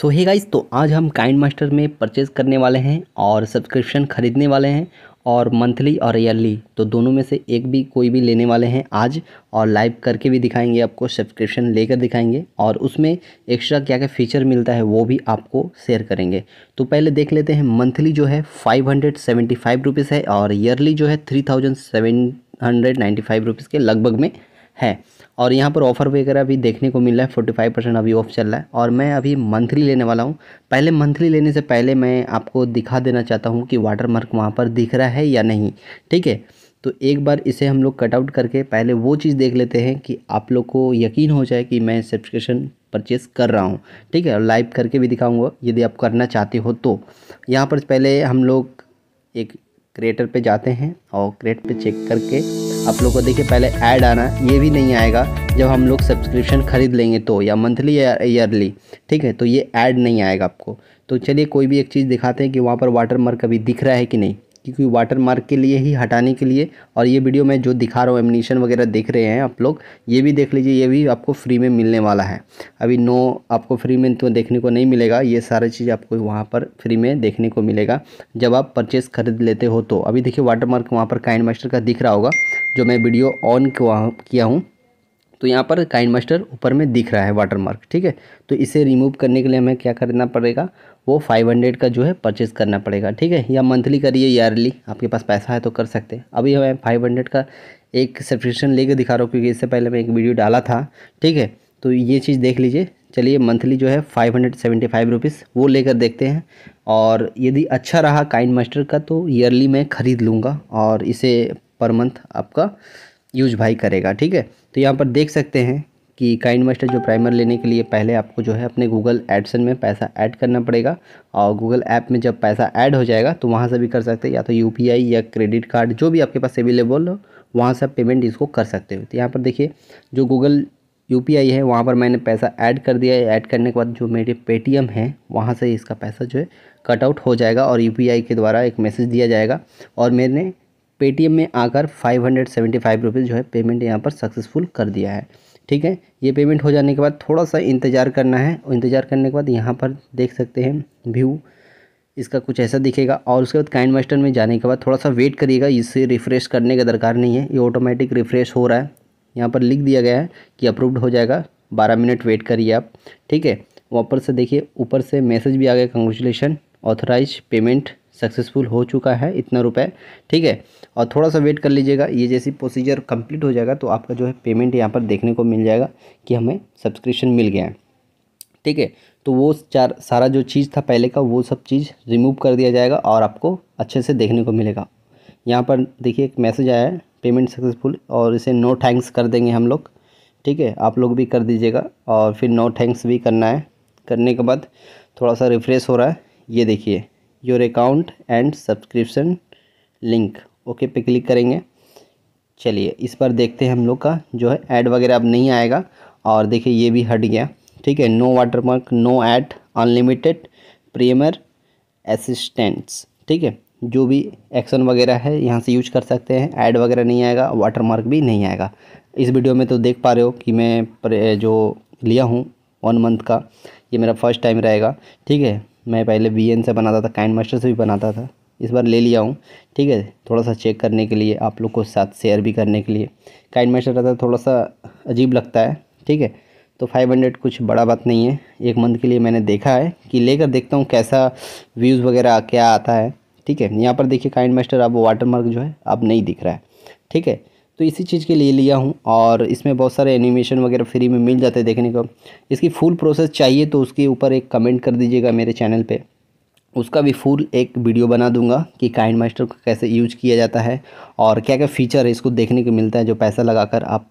सो hey guys तो आज हम काइंड मास्टर में परचेज़ करने वाले हैं और सब्सक्रिप्शन ख़रीदने वाले हैं और मंथली और ईयरली तो दोनों में से एक भी कोई भी लेने वाले हैं आज और लाइव करके भी दिखाएंगे आपको सब्सक्रिप्शन लेकर दिखाएंगे और उसमें एक्स्ट्रा क्या क्या फ़ीचर मिलता है वो भी आपको शेयर करेंगे तो पहले देख लेते हैं मंथली जो है five hundred seventy five rupees है और ईयरली जो है three thousand seven hundred ninety five rupees के लगभग में है और यहाँ पर ऑफर वगैरह भी देखने को मिल रहा है फोर्टी फाइव परसेंट अभी ऑफ चल रहा है और मैं अभी मंथली लेने वाला हूँ पहले मंथली लेने से पहले मैं आपको दिखा देना चाहता हूँ कि वाटर मार्क वहाँ पर दिख रहा है या नहीं ठीक है तो एक बार इसे हम लोग कटआउट करके पहले वो चीज़ देख लेते हैं कि आप लोग को यकीन हो जाए कि मैं सब्सक्रिप्शन परचेज़ कर रहा हूँ ठीक है और लाइव करके भी दिखाऊँगा यदि आप करना चाहते हो तो यहाँ पर पहले हम लोग एक क्रिएटर पे जाते हैं और क्रिएट पे चेक करके आप लोग को देखिए पहले ऐड आना ये भी नहीं आएगा जब हम लोग सब्सक्रिप्शन ख़रीद लेंगे तो या मंथली या ईयरली ठीक है तो ये ऐड नहीं आएगा आपको तो चलिए कोई भी एक चीज़ दिखाते हैं कि वहाँ पर वाटर मार्क अभी दिख रहा है कि नहीं क्योंकि वाटर मार्क के लिए ही हटाने के लिए और ये वीडियो मैं जो दिखा रहा हूँ एमनिशन वगैरह देख रहे हैं आप लोग ये भी देख लीजिए ये भी आपको फ्री में मिलने वाला है अभी नो आपको फ्री में तो देखने को नहीं मिलेगा ये सारा चीज़ आपको वहाँ पर फ्री में देखने को मिलेगा जब आप परचेस खरीद लेते हो तो अभी देखिए वाटर मार्क वहाँ पर काइंड मास्टर का दिख रहा होगा जो मैं वीडियो ऑन किया हूँ तो यहाँ पर काइन मास्टर ऊपर में दिख रहा है वाटर मार्क ठीक है तो इसे रिमूव करने के लिए हमें क्या करना पड़ेगा वो फाइव हंड्रेड का जो है परचेज़ करना पड़ेगा ठीक है या मंथली करिए ईयरली आपके पास पैसा है तो कर सकते हैं अभी हमें फाइव हंड्रेड का एक सब्सक्रिप्शन लेके दिखा रहा हूँ क्योंकि इससे पहले मैं एक वीडियो डाला था ठीक है तो ये चीज़ देख लीजिए चलिए मंथली जो है five hundred seventy five rupees वो लेकर देखते हैं और यदि अच्छा रहा काइन मास्टर का तो ईयरली मैं ख़रीद लूँगा और इसे पर मंथ आपका यूज भाई करेगा ठीक है तो यहाँ पर देख सकते हैं कि काइंड मास्टर जो प्राइमर लेने के लिए पहले आपको जो है अपने गूगल एडसन में पैसा ऐड करना पड़ेगा और गूगल ऐप में जब पैसा ऐड हो जाएगा तो वहाँ से भी कर सकते हैं या तो यू या क्रेडिट कार्ड जो भी आपके पास अवेलेबल हो वहाँ से आप पेमेंट इसको कर सकते हो तो यहाँ पर देखिए जो गूगल यू है वहाँ पर मैंने पैसा ऐड कर दिया है ऐड करने के बाद जो मेरे पेटीएम है वहाँ से इसका पैसा जो है कटआउट हो जाएगा और यू के द्वारा एक मैसेज दिया जाएगा और मैंने पेटीएम में आकर five hundred seventy five rupees जो है पेमेंट यहाँ पर सक्सेसफुल कर दिया है ठीक है ये पेमेंट हो जाने के बाद थोड़ा सा इंतज़ार करना है और इंतज़ार करने के बाद यहाँ पर देख सकते हैं व्यू इसका कुछ ऐसा दिखेगा और उसके बाद काइंड मास्टर में जाने के बाद थोड़ा सा वेट करिएगा इससे रिफ़्रेश करने का दरकार नहीं है ये ऑटोमेटिक रिफ़्रेश हो रहा है यहाँ पर लिख दिया गया है कि अप्रूव्ड हो जाएगा बारह मिनट वेट करिए आप ठीक है वहाँ पर से देखिए ऊपर से मैसेज भी आ गया कंग्रेचुलेसन ऑथोराइज पेमेंट सक्सेसफुल हो चुका है इतना रुपये ठीक है और थोड़ा सा वेट कर लीजिएगा ये जैसी प्रोसीजर कंप्लीट हो जाएगा तो आपका जो है पेमेंट यहाँ पर देखने को मिल जाएगा कि हमें सब्सक्रिप्शन मिल गया है ठीक है तो वो चार सारा जो चीज़ था पहले का वो सब चीज़ रिमूव कर दिया जाएगा और आपको अच्छे से देखने को मिलेगा यहाँ पर देखिए एक मैसेज आया है पेमेंट सक्सेसफुल और इसे नो थैंक्स कर देंगे हम लोग ठीक है आप लोग भी कर दीजिएगा और फिर नो थैंक्स भी करना है करने के बाद थोड़ा सा रिफ़्रेश हो रहा है ये देखिए your account and subscription link okay पे क्लिक करेंगे चलिए इस पर देखते हैं हम लोग का जो है ऐड वगैरह अब नहीं आएगा और देखिए ये भी हट गया ठीक है no watermark no ad unlimited premier assistants ठीक है जो भी एक्शन वगैरह है यहाँ से यूज कर सकते हैं ऐड वगैरह नहीं आएगा वाटरमार्क भी नहीं आएगा इस वीडियो में तो देख पा रहे हो कि मैं जो लिया हूँ वन मंथ का ये मेरा फर्स्ट टाइम रहेगा ठीक है मैं पहले बी से बनाता था काइन मास्टर से भी बनाता था इस बार ले लिया हूँ ठीक है थोड़ा सा चेक करने के लिए आप लोग को साथ शेयर भी करने के लिए काइन मास्टर रहता थोड़ा सा अजीब लगता है ठीक है तो 500 कुछ बड़ा बात नहीं है एक मंथ के लिए मैंने देखा है कि लेकर देखता हूँ कैसा व्यूज़ वगैरह क्या आता है ठीक है यहाँ पर देखिए काइन मास्टर अब वाटर मार्क जो है अब नहीं दिख रहा है ठीक है तो इसी चीज़ के लिए लिया हूँ और इसमें बहुत सारे एनिमेशन वगैरह फ्री में मिल जाते हैं देखने को इसकी फुल प्रोसेस चाहिए तो उसके ऊपर एक कमेंट कर दीजिएगा मेरे चैनल पे उसका भी फुल एक वीडियो बना दूंगा कि काइंड मास्टर को कैसे यूज किया जाता है और क्या क्या फ़ीचर है इसको देखने को मिलता है जो पैसा लगाकर आप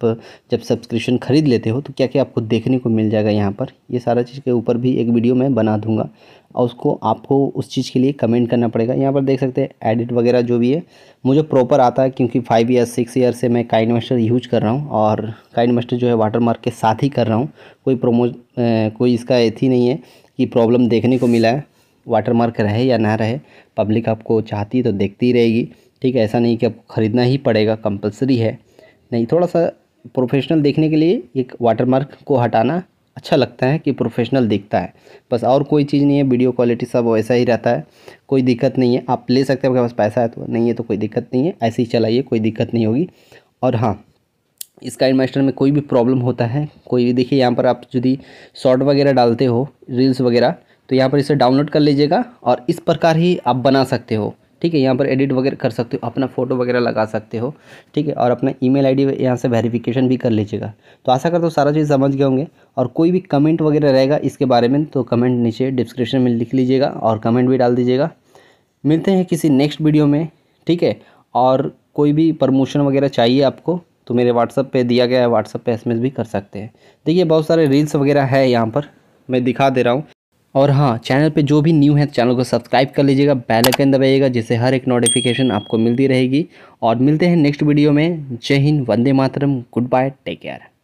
जब सब्सक्रिप्शन ख़रीद लेते हो तो क्या क्या आपको देखने को मिल जाएगा यहाँ पर ये सारा चीज़ के ऊपर भी एक वीडियो मैं बना दूँगा और उसको आपको उस चीज़ के लिए कमेंट करना पड़ेगा यहाँ पर देख सकते हैं एडिट वगैरह जो भी है मुझे प्रॉपर आता है क्योंकि फाइव ईयर सिक्स ईयर से मैं काइंड मास्टर यूज कर रहा हूँ और काइंड मास्टर जो है वाटर मार्क के साथ ही कर रहा हूँ कोई प्रोमो कोई इसका एथी नहीं है कि प्रॉब्लम देखने को मिला है वाटर मार्क रहे या ना रहे पब्लिक आपको चाहती तो देखती ही रहेगी ठीक है ऐसा नहीं कि आपको ख़रीदना ही पड़ेगा कंपलसरी है नहीं थोड़ा सा प्रोफेशनल देखने के लिए एक वाटर मार्क को हटाना अच्छा लगता है कि प्रोफेशनल दिखता है बस और कोई चीज़ नहीं है वीडियो क्वालिटी सब वैसा ही रहता है कोई दिक्कत नहीं है आप ले सकते हैं आपके पास पैसा है तो नहीं है तो कोई दिक्कत नहीं है ऐसे ही चलाइए कोई दिक्कत नहीं होगी और हाँ इसका इन्वेस्टर में कोई भी प्रॉब्लम होता है कोई भी देखिए यहाँ पर आप यदि शॉर्ट वगैरह डालते हो रील्स वगैरह तो यहाँ पर इसे डाउनलोड कर लीजिएगा और इस प्रकार ही आप बना सकते हो ठीक है यहाँ पर एडिट वगैरह कर सकते हो अपना फ़ोटो वगैरह लगा सकते हो ठीक है और अपना ईमेल आईडी यहाँ से वेरिफिकेशन भी कर लीजिएगा तो आशा करता तो सारा चीज़ समझ गए होंगे और कोई भी कमेंट वगैरह रहेगा इसके बारे में तो कमेंट नीचे डिस्क्रिप्शन में लिख लीजिएगा और कमेंट भी डाल दीजिएगा मिलते हैं किसी नेक्स्ट वीडियो में ठीक है और कोई भी प्रमोशन वगैरह चाहिए आपको तो मेरे व्हाट्सअप पे दिया गया है व्हाट्सअप पे एस भी कर सकते हैं देखिए बहुत सारे रील्स वगैरह है यहाँ पर मैं दिखा दे रहा हूँ और हाँ चैनल पे जो भी न्यू है चैनल को सब्सक्राइब कर लीजिएगा बेल आइकन दबाइएगा जिससे हर एक नोटिफिकेशन आपको मिलती रहेगी और मिलते हैं नेक्स्ट वीडियो में जय हिंद वंदे मातरम गुड बाय टेक केयर